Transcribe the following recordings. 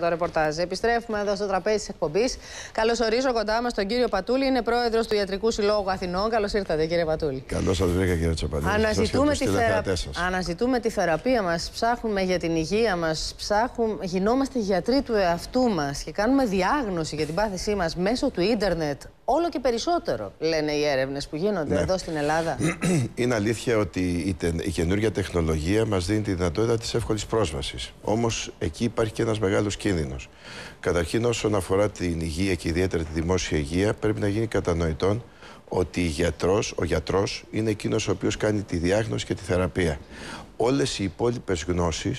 το ρεπορτάζ. Επιστρέφουμε εδώ στο τραπέζι της εκπομπής. Καλώ ορίζω κοντά μας τον κύριο Πατούλη, είναι πρόεδρος του Ιατρικού Συλλόγου Αθηνών. Καλώς ήρθατε, κύριε Πατούλη. Καλώς σας βρήκα, κύριε Τσαπαντή. Αναζητούμε, τη Αναζητούμε τη θεραπεία μας, ψάχνουμε για την υγεία μας, ψάχνουμε... γινόμαστε γιατροί του εαυτού μας και κάνουμε διάγνωση για την πάθησή μας μέσω του ίντερνετ. Όλο και περισσότερο, λένε οι έρευνες που γίνονται ναι. εδώ στην Ελλάδα. Είναι αλήθεια ότι η, η καινούργια τεχνολογία μας δίνει τη δυνατότητα της εύκολης πρόσβασης. Όμως εκεί υπάρχει και ένας μεγάλος Καταρχήν όσον αφορά την υγεία και ιδιαίτερα τη δημόσια υγεία πρέπει να γίνει κατανοητόν ότι γιατρός, ο γιατρός είναι εκείνος ο οποίος κάνει τη διάγνωση και τη θεραπεία. Όλες οι υπόλοιπες γνώσεις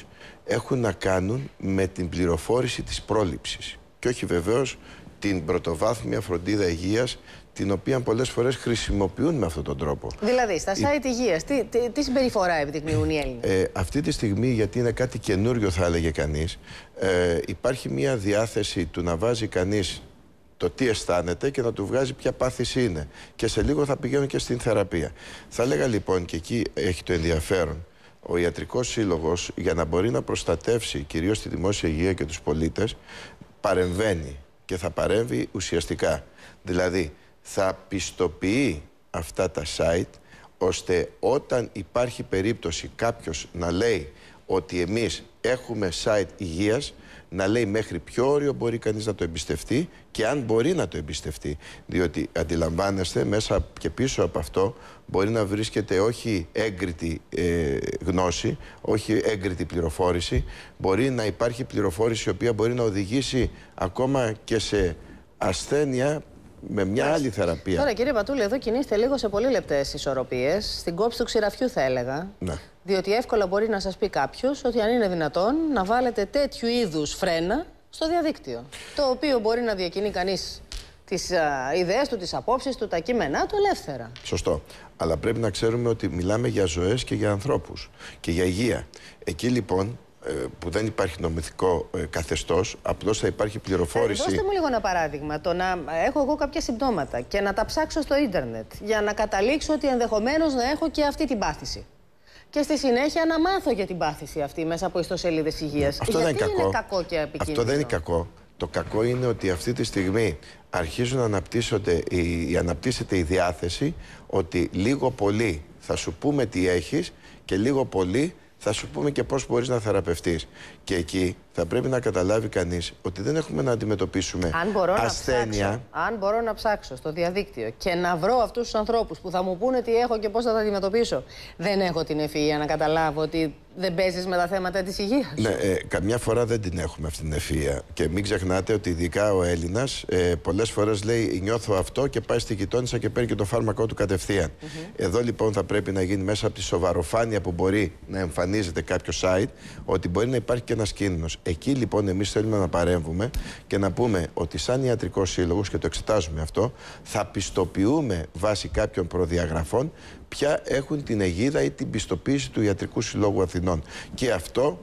έχουν να κάνουν με την πληροφόρηση της πρόληψης και όχι βεβαίως την πρωτοβάθμια φροντίδα υγείας την οποία πολλές φορές χρησιμοποιούν με αυτόν τον τρόπο. Δηλαδή, στα site υγείας, τι, τι, τι συμπεριφορά επιδεικνύουν οι Έλληνες. Ε, αυτή τη στιγμή, γιατί είναι κάτι καινούριο θα έλεγε κανείς, ε, υπάρχει μια διάθεση του να βάζει κανείς το τι αισθάνεται και να του βγάζει ποια πάθηση είναι. Και σε λίγο θα πηγαίνουν και στην θεραπεία. Θα έλεγα λοιπόν, και εκεί έχει το ενδιαφέρον, ο Ιατρικός Σύλλογος για να μπορεί να προστατεύσει κυρίως τη δημόσια υγεία και τους πολίτες παρεμβαίνει και θα παρέμβει ουσιαστικά. Δηλαδή θα πιστοποιεί αυτά τα site ώστε όταν υπάρχει περίπτωση κάποιος να λέει ότι εμείς έχουμε site υγείας να λέει μέχρι ποιο όριο μπορεί κανείς να το εμπιστευτεί και αν μπορεί να το εμπιστευτεί. Διότι αντιλαμβάνεστε μέσα και πίσω από αυτό μπορεί να βρίσκεται όχι έγκριτη ε, γνώση, όχι έγκριτη πληροφόρηση, μπορεί να υπάρχει πληροφόρηση η οποία μπορεί να οδηγήσει ακόμα και σε ασθένεια με μια άλλη θεραπεία. Τώρα, κύριε Πατούλη, εδώ κινείστε λίγο σε πολύ λεπτές ισορροπίες. Στην κόψη του ξηραφιού, θα έλεγα. Ναι. Διότι εύκολα μπορεί να σας πει κάποιος ότι αν είναι δυνατόν να βάλετε τέτοιου είδους φρένα στο διαδίκτυο. Το οποίο μπορεί να διακινεί κανείς τις ιδέες του, τις απόψεις του, τα κείμενά του ελεύθερα. Σωστό. Αλλά πρέπει να ξέρουμε ότι μιλάμε για ζωές και για ανθρώπους και για υγεία. Εκεί λοιπόν ε, που δεν υπάρχει νομικό ε, καθεστώς, απλώς θα υπάρχει πληροφόρηση. Ε, δώστε μου λίγο ένα παράδειγμα. Το να έχω εγώ κάποια συμπτώματα και να τα ψάξω στο ίντερνετ για να καταλήξω ότι ενδεχομένως να έχω και αυτή την πάθηση. Και στη συνέχεια να μάθω για την πάθηση αυτή μέσα από ιστοσελίδες υγείας. Αυτό Γιατί δεν είναι κακό. Είναι κακό και επικίνδυνο. Αυτό δεν είναι κακό. Το κακό είναι ότι αυτή τη στιγμή αρχίζουν να αναπτύσσονται, η, αναπτύσσεται η διάθεση ότι λίγο πολύ θα σου πούμε τι έχεις και λίγο πολύ θα σου πούμε και πώς μπορείς να θεραπευτείς Και εκεί θα πρέπει να καταλάβει κανείς ότι δεν έχουμε να αντιμετωπίσουμε ασθένεια. αν μπορώ να ψάξω στο διαδίκτυο και να βρω αυτούς τους ανθρώπους που θα μου πούνε τι έχω και πώς θα τα αντιμετωπίσω, δεν έχω την ευφυΐα να καταλάβω ότι δεν παίζεις με τα θέματα της υγείας Ναι, ε, καμιά φορά δεν την έχουμε αυτή την ευφυΐα. Και μην ξεχνάτε ότι ειδικά ο Έλληνας ε, πολλές φορές λέει Νιώθω αυτό και πάει στη γειτόνισσα και παίρνει και το φάρμακό του κατευθείαν. Εδώ λοιπόν θα πρέπει να γίνει μέσα από τη σοβαροφάνεια που μπορεί να εμφανίζεται κάποιος site ότι μπορεί να υπάρχει και ένας κίνδυνος. Εκεί λοιπόν εμείς θέλουμε να παρέμβουμε και να πούμε ότι σαν ιατρικός σύλλογος, και το εξετάζουμε αυτό, θα πιστοποιούμε βάσει κάποιων προδιαγραφών ποια έχουν την αιγίδα ή την πιστοποίηση του Ιατρικού Συλλόγου Αθηνών. Και αυτό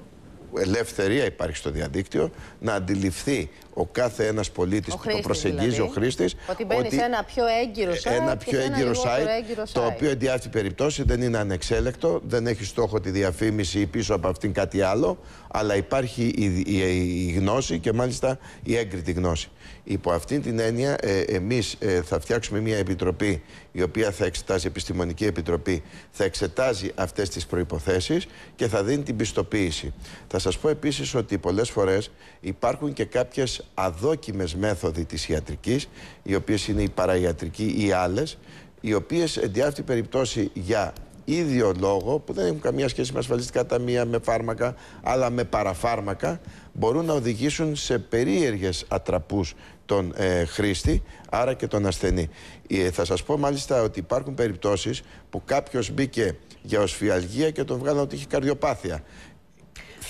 ελευθερία υπάρχει στο διαδίκτυο να αντιληφθεί ο κάθε ένας πολίτης που το προσεγγίζει, δηλαδή, ο χρήστης. Ότι μπαίνει σε ένα πιο έγκυρο ε, site. Ένα πιο έγκυρο site, το οποίο εν τη περιπτώσει δεν είναι ανεξέλεκτο, δεν έχει στόχο τη διαφήμιση ή πίσω από αυτήν κάτι άλλο, αλλά υπάρχει η, γνώση και μάλιστα η έγκριτη γνώση. Υπό αυτήν την έννοια, ε, εμείς ε, θα φτιάξουμε μια επιτροπή, η οποία θα εξετάζει, επιστημονική επιτροπή, θα εξετάζει αυτές τις προποθέσει και θα δίνει την πιστοποίηση. Θα σας πω επίσης ότι πολλές φορές υπάρχουν και κάποιες αδόκιμες μέθοδοι της ιατρικής, οι οποίες είναι η παραϊατρική ή άλλες, οι οποίες εν αυτή περιπτώσει για ίδιο λόγο, που δεν έχουν καμία σχέση με ασφαλιστικά ταμεία, με φάρμακα, αλλά με παραφάρμακα, μπορούν να οδηγήσουν σε περίεργες ατραπούς τον ε, χρήστη, άρα και τον ασθενή. Ε, θα σας πω μάλιστα ότι υπάρχουν περιπτώσεις που κάποιος μπήκε για οσφιαλγία και τον βγάλαν ότι είχε καρδιοπάθεια.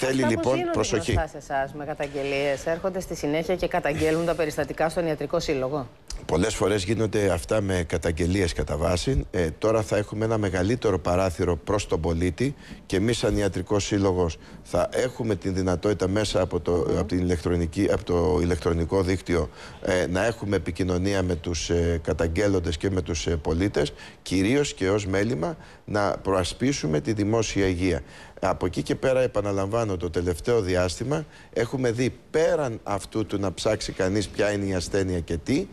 Θέλει Αυτά λοιπόν προσοχή. Αυτά σε εσάς με καταγγελίες έρχονται στη συνέχεια και καταγγέλνουν τα περιστατικά στον ιατρικό σύλλογο. Πολλές φορές γίνονται αυτά με καταγγελίες κατά βάση. Ε, τώρα θα έχουμε ένα μεγαλύτερο παράθυρο προς τον πολίτη και εμείς σαν ιατρικός σύλλογος θα έχουμε την δυνατότητα μέσα από το, από την ηλεκτρονική, από το ηλεκτρονικό δίκτυο ε, να έχουμε επικοινωνία με τους ε, καταγγέλλοντες και με τους ε, πολίτες, κυρίως και ως μέλημα να προασπίσουμε τη δημόσια υγεία. Από εκεί και πέρα, επαναλαμβάνω, το τελευταίο διάστημα έχουμε δει πέραν αυτού του να ψάξει κανείς ποια είναι η ασθένεια και τι,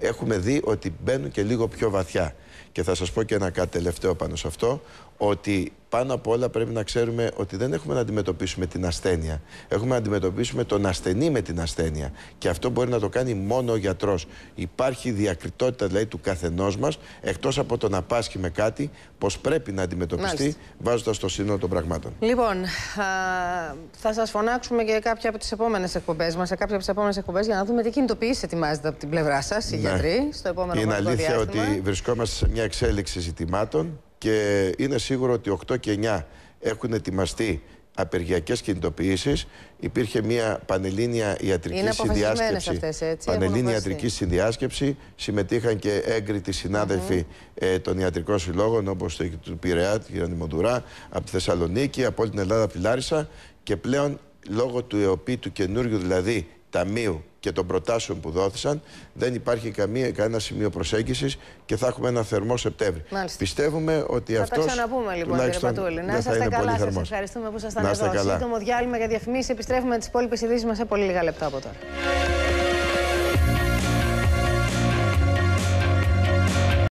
έχουμε δει ότι μπαίνουν και λίγο πιο βαθιά. Και θα σας πω και ένα κάτι τελευταίο πάνω σε αυτό, ότι πάνω απ' όλα πρέπει να ξέρουμε ότι δεν έχουμε να αντιμετωπίσουμε την ασθένεια. Έχουμε να αντιμετωπίσουμε τον ασθενή με την ασθένεια. Και αυτό μπορεί να το κάνει μόνο ο γιατρός Υπάρχει διακριτότητα δηλαδή του καθενός μας, εκτός από το να πάσχει με κάτι, πως πρέπει να αντιμετωπιστεί βάζοντας το σύνολο των πραγμάτων. Λοιπόν, α, θα σας φωνάξουμε και κάποια από τις επόμενες εκπομπές μας σε κάποια από τις επόμενες για να δούμε τι κινητοποίηση ετοιμάζεται από την πλευρά σας, οι ναι. γιατροί, στο επόμενο Είναι αλήθεια ότι βρισκόμαστε μια εξέλιξη ζητημάτων και είναι σίγουρο ότι 8 και 9 έχουν ετοιμαστεί απεργιακές κινητοποιήσεις. Υπήρχε μια πανελλήνια ιατρική είναι συνδιάσκεψη. Αυτές, έτσι, ιατρική συνδιάσκεψη. Συμμετείχαν και έγκριτοι συνάδελφοι mm-hmm. ε, των ιατρικών συλλόγων, όπως το του Πειραιά, του Μοντουρά, από τη Θεσσαλονίκη, από όλη την Ελλάδα, από τη Λάρισα. Και πλέον, λόγω του ΕΟΠΗ, του καινούριου δηλαδή ταμείου και των προτάσεων που δόθησαν, δεν υπάρχει καμία, κανένα σημείο προσέγγισης και θα έχουμε ένα θερμό Σεπτέμβρη. Πιστεύουμε ότι αυτό. Θα αυτός, τα ξαναπούμε λοιπόν, κύριε Πατούλη. Να είστε καλά, σας ευχαριστούμε που ήσασταν εδώ. Σύντομο διάλειμμα για διαφημίσεις. Επιστρέφουμε τις υπόλοιπες ειδήσεις μας σε πολύ λίγα λεπτά από τώρα.